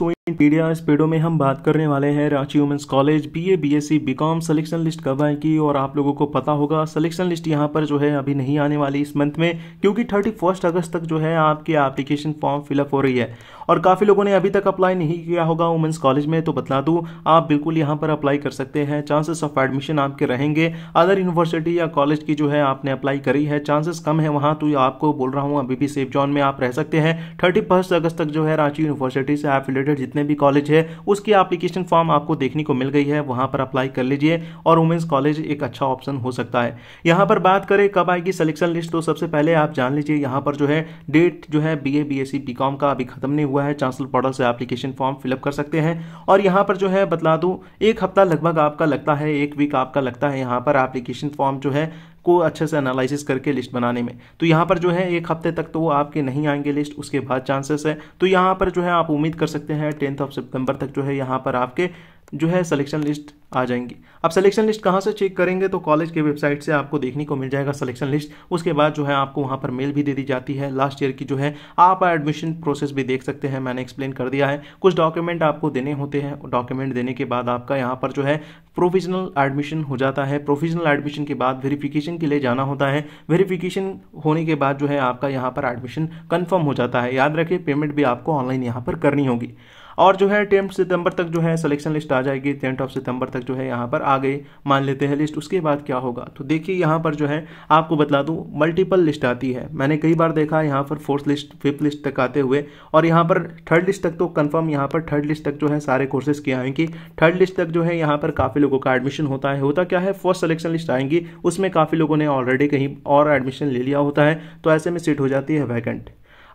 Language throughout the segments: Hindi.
स्टूडेंट पीडिया इस में हम बात करने वाले हैं Ranchi women's college BA BSc BCom selection list कब आएगी और आप लोगों को पता होगा सिलेक्शन लिस्ट यहाँ पर जो है अभी नहीं आने वाली इस मंथ में क्योंकि थर्टी फर्स्ट अगस्त तक जो है आपकी एप्लीकेशन फॉर्म फिलअप हो रही है और काफ़ी लोगों ने अभी तक अप्लाई नहीं किया होगा वुमेंस कॉलेज में तो बता दू आप बिल्कुल यहाँ पर अप्लाई कर सकते हैं चांसेस ऑफ एडमिशन आपके रहेंगे अदर यूनिवर्सिटी या कॉलेज की जो है आपने अप्लाई करी है चांसेस कम है वहाँ तो आपको बोल रहा हूँ अभी भी सेफ जोन में आप रह सकते हैं थर्टी अगस्त तक जो है रांची यूनिवर्सिटी से एफिलेटेड रिलेटेड जितने भी कॉलेज है उसकी एप्लीकेशन फॉर्म आपको देखने को मिल गई है वहां पर अप्लाई कर लीजिए और वुमेंस कॉलेज एक अच्छा ऑप्शन हो सकता है यहां पर बात करें कब आएगी सिलेक्शन लिस्ट तो सबसे पहले आप जान लीजिए यहां पर जो है डेट जो है बी ए बी का अभी खत्म नहीं हुआ है चांसलर पोर्टल से एप्लीकेशन फॉर्म फिलअप कर सकते हैं और यहां पर जो है बतला दू एक हफ्ता लगभग आपका लगता है एक वीक आपका लगता है यहां पर एप्लीकेशन फॉर्म जो है को अच्छे से एनालिसिस करके लिस्ट बनाने में तो यहाँ पर जो है एक हफ्ते तक तो वो आपके नहीं आएंगे लिस्ट उसके बाद चांसेस है तो यहाँ पर जो है आप उम्मीद कर सकते हैं टेंथ ऑफ सितंबर तक जो है यहाँ पर आपके जो है सिलेक्शन लिस्ट आ जाएंगी अब सिलेक्शन लिस्ट कहाँ से चेक करेंगे तो कॉलेज के वेबसाइट से आपको देखने को मिल जाएगा सिलेक्शन लिस्ट उसके बाद जो है आपको वहाँ पर मेल भी दे दी जाती है लास्ट ईयर की जो है आप एडमिशन प्रोसेस भी देख सकते हैं मैंने एक्सप्लेन कर दिया है कुछ डॉक्यूमेंट आपको देने होते हैं डॉक्यूमेंट देने के बाद आपका यहाँ पर जो है प्रोविजनल एडमिशन हो जाता है प्रोविजनल एडमिशन के बाद वेरीफिकेशन के लिए जाना होता है वेरीफिकेशन होने के बाद जो है आपका यहाँ पर एडमिशन कन्फर्म हो जाता है याद रखिए पेमेंट भी आपको ऑनलाइन यहाँ पर करनी होगी और जो है टेंथ सितंबर तक जो है सिलेक्शन लिस्ट आ जाएगी टेंथ ऑफ सितंबर तक जो है यहाँ पर आ गई मान लेते हैं लिस्ट उसके बाद क्या होगा तो देखिए यहाँ पर जो है आपको बता दूँ मल्टीपल लिस्ट आती है मैंने कई बार देखा यहाँ पर फोर्थ लिस्ट फिफ्थ लिस्ट तक आते हुए और यहाँ पर थर्ड लिस्ट तक तो कन्फर्म यहाँ पर थर्ड लिस्ट तक जो है सारे कोर्सेज किए आएंगे थर्ड लिस्ट तक जो है यहाँ पर काफ़ी लोगों का एडमिशन होता है होता क्या है फर्स्ट सलेक्शन लिस्ट आएंगी उसमें काफ़ी लोगों ने ऑलरेडी कहीं और एडमिशन ले लिया होता है तो ऐसे में सीट हो जाती है वैकेंट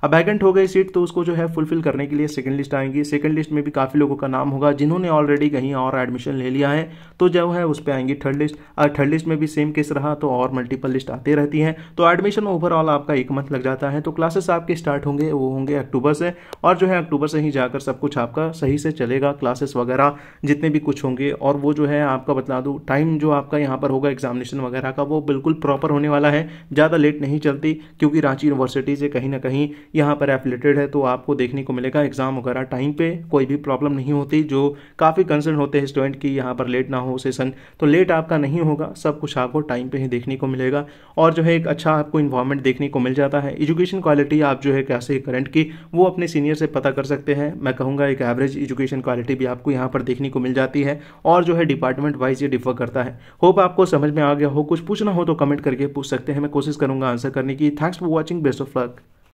अब वैकेंट हो गई सीट तो उसको जो है फुलफिल करने के लिए सेकंड लिस्ट आएंगी सेकंड लिस्ट में भी काफ़ी लोगों का नाम होगा जिन्होंने ऑलरेडी कहीं और एडमिशन ले लिया है तो जो है उस पर आएंगी थर्ड लिस्ट और थर्ड लिस्ट में भी सेम केस रहा तो और मल्टीपल लिस्ट आते रहती हैं तो एडमिशन ओवरऑल आपका एक मंथ लग जाता है तो क्लासेस आपके स्टार्ट होंगे वो होंगे अक्टूबर से और जो है अक्टूबर से ही जाकर सब कुछ आपका सही से चलेगा क्लासेस वगैरह जितने भी कुछ होंगे और वो जो है आपका बता दूँ टाइम जो आपका यहाँ पर होगा एग्जामिनेशन वगैरह का वो बिल्कुल प्रॉपर होने वाला है ज़्यादा लेट नहीं चलती क्योंकि रांची यूनिवर्सिटी से कहीं ना कहीं यहाँ पर एफिलेटेड है तो आपको देखने को मिलेगा एग्ज़ाम वगैरह टाइम पे कोई भी प्रॉब्लम नहीं होती जो काफ़ी कंसर्न होते हैं स्टूडेंट की यहाँ पर लेट ना हो सेशन तो लेट आपका नहीं होगा सब कुछ आपको टाइम पर ही देखने को मिलेगा और जो है एक अच्छा आपको इन्वामेंट देखने को मिल जाता है एजुकेशन क्वालिटी आप जो है कैसे करंट की वो अपने सीनियर से पता कर सकते हैं मैं कहूँगा एक एवरेज एजुकेशन क्वालिटी भी आपको यहाँ पर देखने को मिल जाती है और जो है डिपार्टमेंट वाइज ये डिफर करता है होप आपको समझ में आ गया हो कुछ पूछना हो तो कमेंट करके पूछ सकते हैं मैं कोशिश करूँगा आंसर करने की thanks for watching best of luck